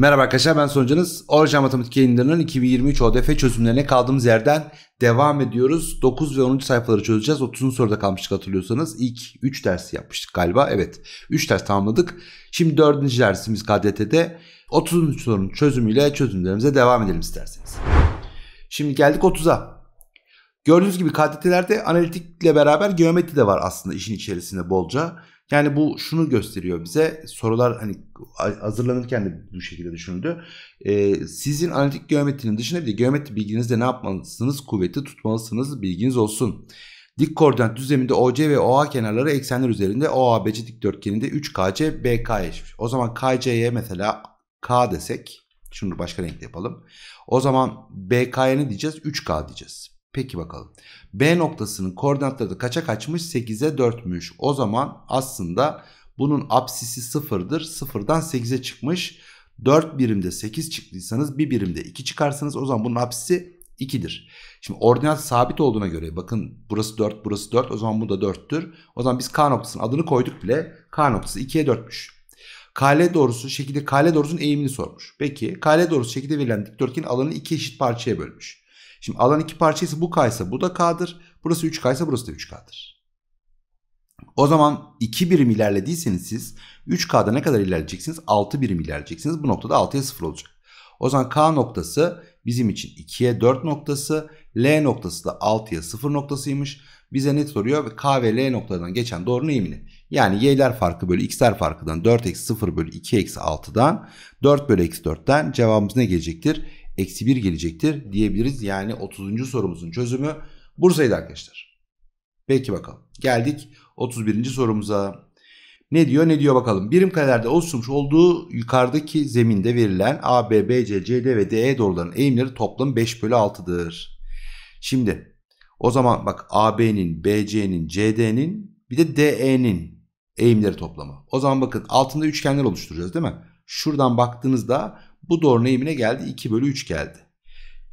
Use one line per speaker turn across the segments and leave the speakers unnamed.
Merhaba arkadaşlar ben sonucunuz. Orjinal Matematik yayınlarının 2023 ODF çözümlerine kaldığımız yerden devam ediyoruz. 9 ve 10. sayfaları çözeceğiz. 30. soruda kalmıştık hatırlıyorsanız. İlk 3 dersi yapmıştık galiba. Evet 3 ders tamamladık. Şimdi 4. dersimiz KDT'de. 30. sorunun çözümüyle çözümlerimize devam edelim isterseniz. Şimdi geldik 30'a. Gördüğünüz gibi KDT'lerde analitikle beraber geometri de var aslında işin içerisinde bolca. Yani bu şunu gösteriyor bize sorular hani hazırlanırken de bu şekilde düşünüldü. Ee, sizin analitik geometrinin dışında bir de geometri bilginizde ne yapmalısınız? Kuvveti tutmalısınız bilginiz olsun. Dik koordinat düzleminde OC ve OA kenarları eksenler üzerinde OABC dikdörtgeninde 3KC BK eşittir. O zaman KC'ye mesela K desek şunu başka renkte yapalım. O zaman BK'ya ne diyeceğiz? 3K diyeceğiz. Peki bakalım. B noktasının koordinatları da kaça kaçmış? 8'e 4'müş. O zaman aslında bunun apsisi 0'dır. 0'dan 8'e çıkmış. 4 birimde 8 çıktıysanız bir birimde 2 çıkarsanız o zaman bunun apsisi 2'dir. Şimdi ordinat sabit olduğuna göre bakın burası 4 burası 4 o zaman bu da 4'tür. O zaman biz K noktasının adını koyduk bile K noktası 2'ye 4'müş. KL doğrusu şekilde KL doğrusunun eğimini sormuş. Peki KL doğrusu şekilde verilen dikdörtgenin alanını iki eşit parçaya bölmüş. Şimdi alan iki parçası bu kaysa bu da k'dır. Burası 3 kaysa burası da 3k'dır. O zaman 2 birim ilerlediyseniz siz 3k'da ne kadar ilerleyeceksiniz? 6 birim ilerleyeceksiniz. Bu noktada 6'ya 0 olacak. O zaman k noktası bizim için 2'ye 4 noktası, l noktası da 6'ya 0 noktasıymış. Bize ne soruyor? K ve L noktalarından geçen doğrunun eğimini. Yani y'ler farkı bölü x'ler farkından 4 eksi 0 bölü 2 eksi 6'dan 4 bölü eksi 4'ten cevabımız ne gelecektir? eksi 1 gelecektir diyebiliriz. Yani 30. sorumuzun çözümü Bursa'ydı arkadaşlar. Peki bakalım. Geldik 31. sorumuza. Ne diyor ne diyor bakalım. Birim karelerde oluşturmuş olduğu yukarıdaki zeminde verilen A, B, B, C, C, D ve DE doğruların eğimleri toplam 5 bölü 6'dır. Şimdi o zaman bak AB'nin, BC'nin, CD'nin bir de DE'nin eğimleri toplamı. O zaman bakın altında üçgenler oluşturacağız değil mi? Şuradan baktığınızda bu doğru neyimine geldi 2 bölü 3 geldi.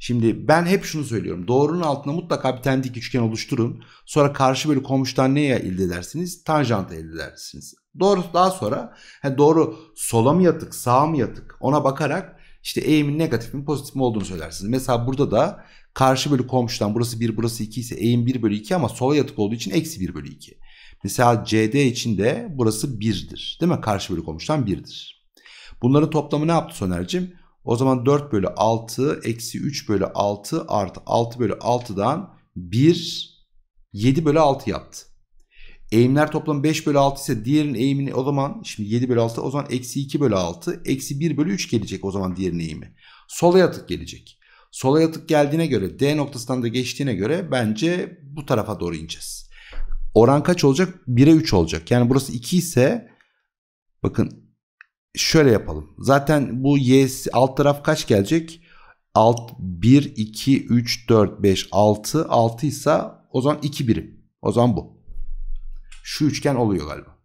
Şimdi ben hep şunu söylüyorum. Doğrunun altına mutlaka bir tane dik üçgen oluşturun. Sonra karşı bölü komşudan neye elde edersiniz? Tanjant elde edersiniz. Doğru daha sonra doğru sola mı yatık, sağa mı yatık ona bakarak işte eğimin negatif mi pozitif mi olduğunu söylersiniz. Mesela burada da karşı bölü komşudan burası 1 burası 2 ise eğim 1 bölü 2 ama sola yatık olduğu için eksi 1 bölü 2. Mesela CD için de burası 1'dir. Değil mi? Karşı bölü komşudan 1'dir. Bunların toplamı ne yaptı Soner'cim? O zaman 4 bölü 6 eksi 3 bölü 6 artı 6 bölü 6'dan 1 7 bölü 6 yaptı. Eğimler toplamı 5 bölü 6 ise diğerin eğimini o zaman şimdi 7 bölü 6 o zaman eksi 2 bölü 6 eksi 1 bölü 3 gelecek o zaman diğerinin eğimi. Sola yatık gelecek. Sola yatık geldiğine göre D noktasından da geçtiğine göre bence bu tarafa doğru ineceğiz. Oran kaç olacak? 1'e 3 olacak. Yani burası 2 ise bakın şöyle yapalım. Zaten bu yes alt taraf kaç gelecek? Alt 1 2 3 4 5 6 6 ise o zaman 2 birim. O zaman bu. Şu üçgen oluyor galiba.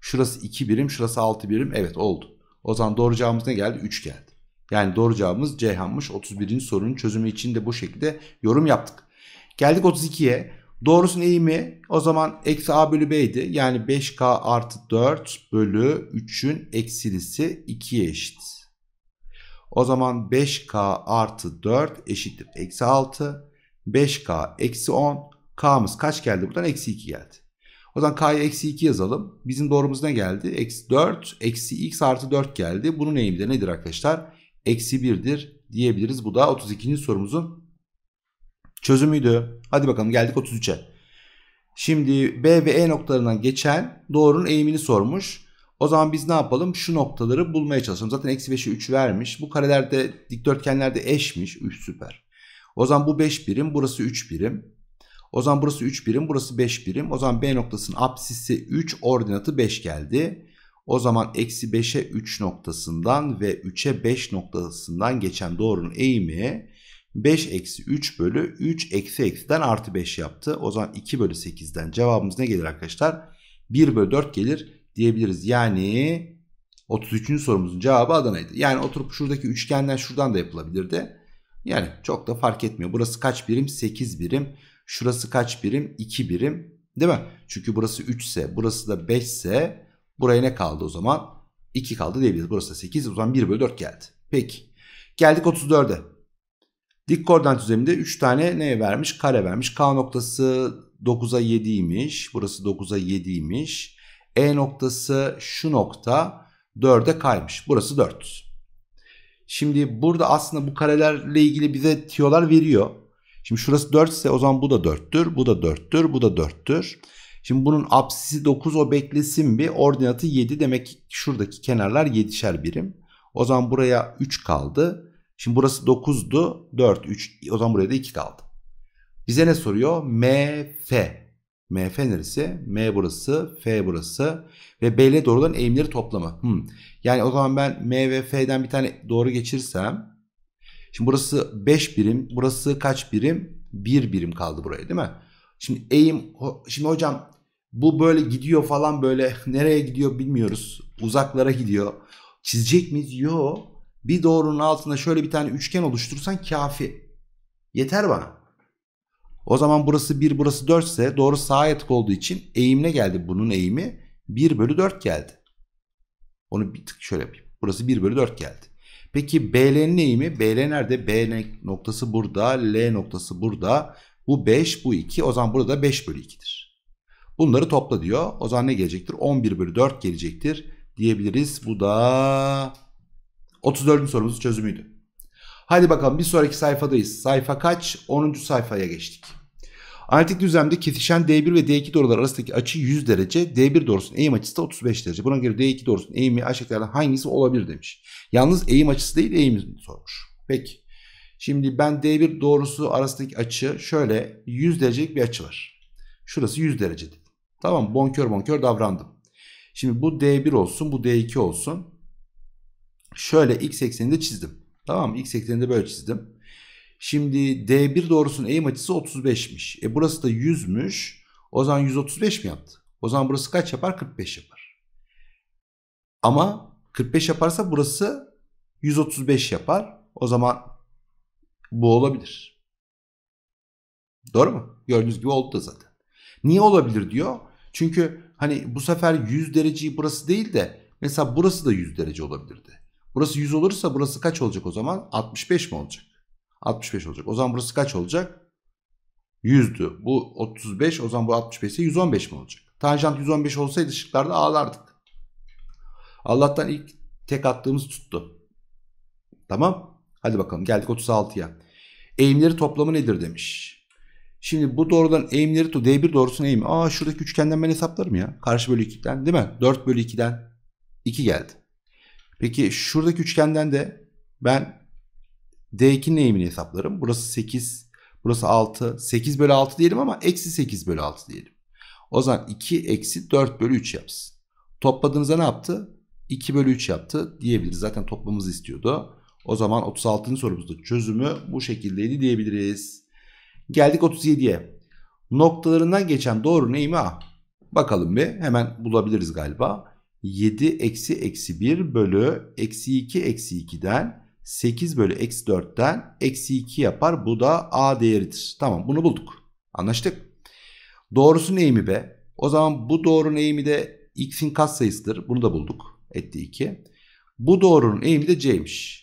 Şurası 2 birim, şurası 6 birim. Evet oldu. O zaman doğru cevabımız ne geldi? 3 geldi. Yani doğru cevabımız Ceyhan'mış. 31. sorunun çözümü için de bu şekilde yorum yaptık. Geldik 32'ye. Doğrusun iyi mi? O zaman eksi a bölü b'ydi. Yani 5k artı 4 bölü 3'ün eksilisi 2'ye eşit. O zaman 5k artı 4 eşittir. Eksi 6. 5k eksi 10. K'mız kaç geldi buradan? Eksi 2 geldi. O zaman k'ya eksi 2 yazalım. Bizim doğrumuz ne geldi? Eksi 4 eksi x artı 4 geldi. Bunun eğimi de nedir arkadaşlar? Eksi 1'dir diyebiliriz. Bu da 32. sorumuzun Çözümüydü. Hadi bakalım geldik 33'e. Şimdi B ve E noktalarından geçen doğrunun eğimini sormuş. O zaman biz ne yapalım? Şu noktaları bulmaya çalışalım. Zaten eksi 5'e 3 vermiş. Bu karelerde dikdörtgenlerde eşmiş. 3 süper. O zaman bu 5 birim. Burası 3 birim. O zaman burası 3 birim. Burası 5 birim. O zaman B noktasının apsisi 3 ordinatı 5 geldi. O zaman eksi 5'e 3 noktasından ve 3'e 5 noktasından geçen doğrunun eğimi 5 eksi 3 bölü 3 eksi eksiden artı 5 yaptı. O zaman 2 bölü 8'den cevabımız ne gelir arkadaşlar? 1 bölü 4 gelir diyebiliriz. Yani 33. sorumuzun cevabı Adana'ydı. Yani oturup şuradaki üçgenden şuradan da yapılabilirdi. Yani çok da fark etmiyor. Burası kaç birim? 8 birim. Şurası kaç birim? 2 birim. Değil mi? Çünkü burası 3 ise burası da 5 ise buraya ne kaldı o zaman? 2 kaldı diyebiliriz. Burası da 8 o zaman 1 bölü 4 geldi. Peki. Geldik 34'e. Dik koordinat düzleminde 3 tane ne vermiş? Kare vermiş. K noktası 9'a 7'ymiş. Burası 9'a 7'ymiş. E noktası şu nokta 4'e kaymış. Burası 4. Şimdi burada aslında bu karelerle ilgili bize tiyolar veriyor. Şimdi şurası 4 ise o zaman bu da 4'tür. Bu da 4'tür. Bu da 4'tür. Şimdi bunun apsisi 9 o beklesin bir. Ordinatı 7 demek ki şuradaki kenarlar 7'şer birim. O zaman buraya 3 kaldı. Şimdi burası 9'du 4 3 o zaman buraya da 2 kaldı. Bize ne soruyor? MF. MF neresi? M burası, F burası ve B ile doğrudan eğimleri toplamı. Hmm. Yani o zaman ben M ve F'den bir tane doğru geçirsem şimdi burası 5 birim, burası kaç birim? 1 bir birim kaldı buraya değil mi? Şimdi eğim şimdi hocam bu böyle gidiyor falan böyle nereye gidiyor bilmiyoruz. Uzaklara gidiyor. Çizecek miyiz? Yok bir doğrunun altında şöyle bir tane üçgen oluşturursan kafi. Yeter bana. O zaman burası 1 burası 4 ise doğru sağa yatık olduğu için eğim ne geldi? Bunun eğimi 1 bölü 4 geldi. Onu bir tık şöyle yapayım. Burası 1 bölü 4 geldi. Peki BL'nin eğimi? BL nerede? B noktası burada. L noktası burada. Bu 5 bu 2. O zaman burada 5 bölü 2'dir. Bunları topla diyor. O zaman ne gelecektir? 11 bölü 4 gelecektir diyebiliriz. Bu da 34. sorumuz çözümüydü. Hadi bakalım bir sonraki sayfadayız. Sayfa kaç? 10. sayfaya geçtik. Analitik düzlemde kesişen D1 ve D2 doğrular arasındaki açı 100 derece. D1 doğrusunun eğim açısı da 35 derece. Buna göre D2 doğrusunun eğimi aşağıdakilerden hangisi olabilir demiş. Yalnız eğim açısı değil eğimi sormuş. Peki. Şimdi ben D1 doğrusu arasındaki açı şöyle 100 derecelik bir açı var. Şurası 100 derece dedim. Tamam bonkör bonkör davrandım. Şimdi bu D1 olsun bu D2 olsun şöyle x de çizdim. Tamam mı? X de böyle çizdim. Şimdi D1 doğrusunun eğim açısı 35'miş. E burası da 100'müş. O zaman 135 mi yaptı? O zaman burası kaç yapar? 45 yapar. Ama 45 yaparsa burası 135 yapar. O zaman bu olabilir. Doğru mu? Gördüğünüz gibi oldu da zaten. Niye olabilir diyor. Çünkü hani bu sefer 100 dereceyi burası değil de mesela burası da 100 derece olabilirdi. Burası 100 olursa burası kaç olacak o zaman? 65 mi olacak? 65 olacak. O zaman burası kaç olacak? 100'dü. Bu 35 o zaman bu 65 ise 115 mi olacak? Tanjant 115 olsaydı şıklarda ağlardık. Allah'tan ilk tek attığımız tuttu. Tamam. Hadi bakalım geldik 36'ya. Eğimleri toplamı nedir demiş. Şimdi bu doğrudan eğimleri D1 doğrusunun eğimi. Aa şuradaki üçgenden ben hesaplarım ya. Karşı bölü 2'den değil mi? 4 bölü 2'den 2 geldi. Peki şuradaki üçgenden de ben D2'nin eğimini hesaplarım. Burası 8, burası 6. 8 bölü 6 diyelim ama eksi 8 bölü 6 diyelim. O zaman 2 eksi 4 bölü 3 yapsın. Topladığınızda ne yaptı? 2 bölü 3 yaptı diyebiliriz. Zaten toplamımızı istiyordu. O zaman 36. sorumuzda çözümü bu şekildeydi diyebiliriz. Geldik 37'ye. Noktalarından geçen doğru eğimi A. Bakalım bir hemen bulabiliriz galiba. 7 eksi eksi 1 bölü eksi 2 eksi 2'den 8 bölü eksi 4'ten eksi 2 yapar. Bu da a değeridir. Tamam bunu bulduk. Anlaştık. Doğrusu neyimi be? O zaman bu doğrunun eğimi de x'in katsayısıdır. Bunu da bulduk. Etti 2. Bu doğrunun eğimi de c'ymiş.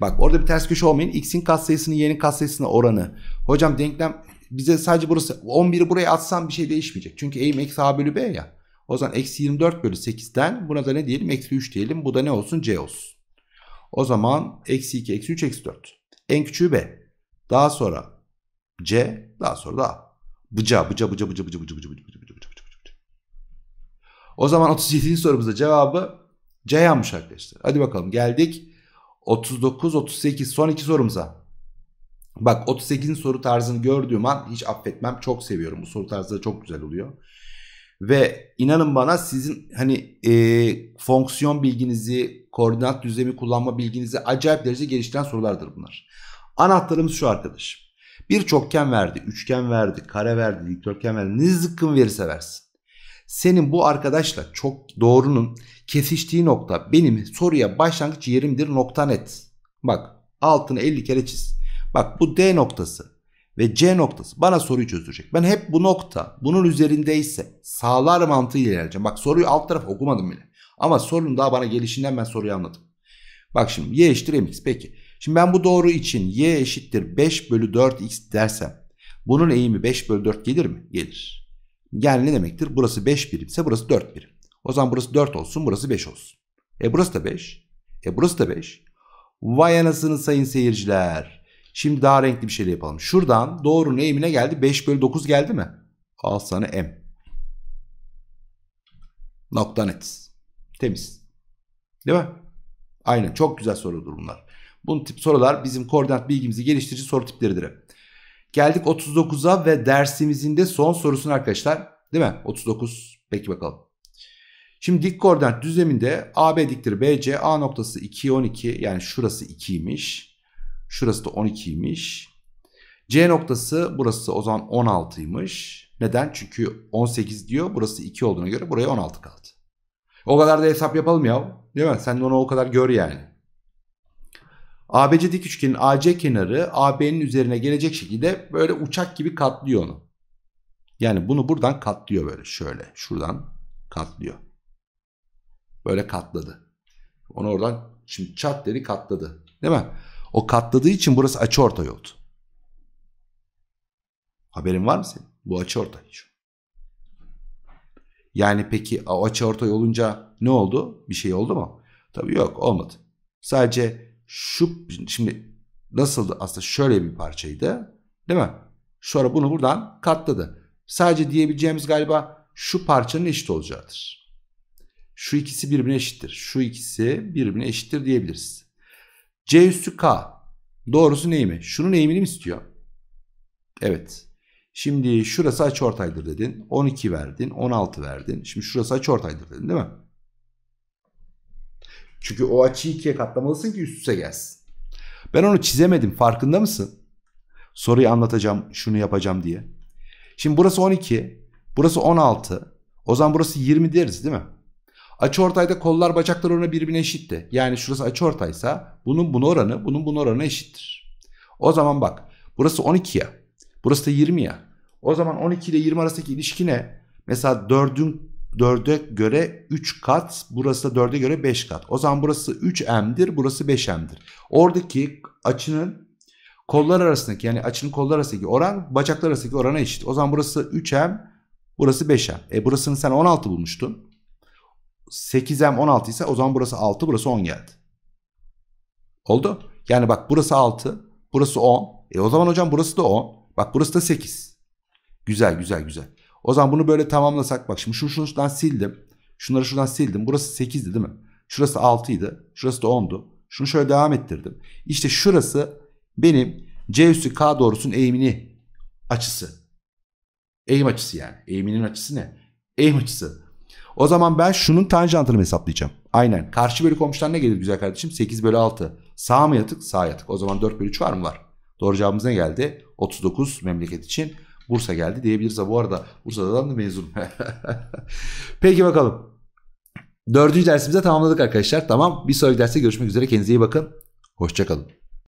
Bak orada bir ters köşe olmayın. X'in katsayısının y'nin katsayısına oranı. Hocam denklem bize sadece burası 11'i buraya atsam bir şey değişmeyecek. Çünkü eğim eksi a bölü b ya. O zaman eksi 24 bölü 8'den buna da ne diyelim? Eksi 3 diyelim. Bu da ne olsun? C olsun. O zaman eksi 2, eksi 3, eksi 4. En küçüğü B. Daha sonra C. Daha sonra da A. Bıca, bıca, bıca, bıca, bıca, bıca, bıca, bıca, bıca, bıca, bıca, bıca. O zaman 37. sorumuzda cevabı C yanmış arkadaşlar. Hadi bakalım geldik. 39, 38 son iki sorumuza. Bak 38'in soru tarzını gördüğüm an hiç affetmem. Çok seviyorum. Bu soru tarzları çok güzel oluyor. Ve inanın bana sizin hani e, fonksiyon bilginizi, koordinat düzlemi kullanma bilginizi acayip derece geliştiren sorulardır bunlar. Anahtarımız şu arkadaşım. Bir çokgen verdi, üçgen verdi, kare verdi, dikdörtgen verdi. Ne zıkkın verirse versin. Senin bu arkadaşla çok doğrunun kesiştiği nokta benim soruya başlangıç yerimdir nokta net. Bak altını 50 kere çiz. Bak bu D noktası ve C noktası bana soruyu çözecek. Ben hep bu nokta bunun üzerindeyse sağlar mantığıyla ilerleyeceğim. Bak soruyu alt taraf okumadım bile. Ama sorunun daha bana gelişinden ben soruyu anladım. Bak şimdi y eşittir mx peki. Şimdi ben bu doğru için y eşittir 5 bölü 4x dersem bunun eğimi 5 bölü 4 gelir mi? Gelir. Yani ne demektir? Burası 5 birim ise burası 4 birim. O zaman burası 4 olsun burası 5 olsun. E burası da 5. E burası da 5. Vay anasını sayın seyirciler. Şimdi daha renkli bir şeyle yapalım. Şuradan doğrunun eğimine geldi. 5 bölü 9 geldi mi? Al sana M. Nokta net. Temiz. Değil mi? Aynen. Çok güzel sorudur bunlar. Bu tip sorular bizim koordinat bilgimizi geliştirici soru tipleridir. Geldik 39'a ve dersimizin de son sorusuna arkadaşlar. Değil mi? 39. Peki bakalım. Şimdi dik koordinat düzleminde AB diktir BC A noktası 2 12 yani şurası 2'ymiş. Şurası da 12'ymiş. C noktası burası o zaman 16'ymış. Neden? Çünkü 18 diyor. Burası 2 olduğuna göre buraya 16 kaldı. O kadar da hesap yapalım ya. Değil mi? Sen de onu o kadar gör yani. ABC dik üçgenin AC kenarı AB'nin üzerine gelecek şekilde böyle uçak gibi katlıyor onu. Yani bunu buradan katlıyor böyle şöyle. Şuradan katlıyor. Böyle katladı. Onu oradan şimdi çat dedi katladı. Değil mi? O katladığı için burası açı ortay oldu. Haberin var mı senin? Bu açı ortay yol. Yani peki o açı orta olunca ne oldu? Bir şey oldu mu? Tabii yok olmadı. Sadece şu şimdi nasıldı aslında şöyle bir parçaydı değil mi? Sonra bunu buradan katladı. Sadece diyebileceğimiz galiba şu parçanın eşit olacağıdır. Şu ikisi birbirine eşittir. Şu ikisi birbirine eşittir diyebiliriz. C üstü K. Doğrusu neyimi? Şunun eğimini mi istiyor? Evet. Şimdi şurası açıortaydır dedin. 12 verdin. 16 verdin. Şimdi şurası açıortaydır dedin değil mi? Çünkü o açıyı ikiye katlamalısın ki üst üste gelsin. Ben onu çizemedim. Farkında mısın? Soruyu anlatacağım, şunu yapacağım diye. Şimdi burası 12, burası 16. O zaman burası 20 deriz değil mi? Açıortayda kollar bacaklar oranı birbirine eşitti. Yani şurası açıortaysa bunun bunun oranı bunun bunun oranı eşittir. O zaman bak burası 12 ya. Burası da 20 ya. O zaman 12 ile 20 arasındaki ilişki ne? Mesela 4'ün 4'e göre 3 kat, burası da 4'e göre 5 kat. O zaman burası 3m'dir, burası 5m'dir. Oradaki açının kollar arasındaki yani açının kollar arasındaki oran bacaklar arasındaki orana eşit. O zaman burası 3m, burası 5m. E burasını sen 16 bulmuştun. 8M 16 ise o zaman burası 6 burası 10 geldi. Oldu. Yani bak burası 6 burası 10. E o zaman hocam burası da 10. Bak burası da 8. Güzel güzel güzel. O zaman bunu böyle tamamlasak bak şimdi şunu şuradan sildim. Şunları şuradan sildim. Burası 8'di değil mi? Şurası 6'ydı. Şurası da 10'du. Şunu şöyle devam ettirdim. İşte şurası benim C üstü K doğrusunun eğimini açısı. Eğim açısı yani. Eğiminin açısı ne? Eğim açısı. O zaman ben şunun tanjantını hesaplayacağım. Aynen. Karşı bölü komşular ne gelir güzel kardeşim? 8 bölü 6. Sağ mı yatık? Sağ yatık. O zaman 4 bölü 3 var mı? Var. Doğru cevabımız ne geldi? 39 memleket için Bursa geldi diyebiliriz. Bu arada Bursa'dan da mezun. Peki bakalım. Dördüncü dersimizi tamamladık arkadaşlar. Tamam. Bir sonraki derste görüşmek üzere. Kendinize iyi bakın. Hoşçakalın.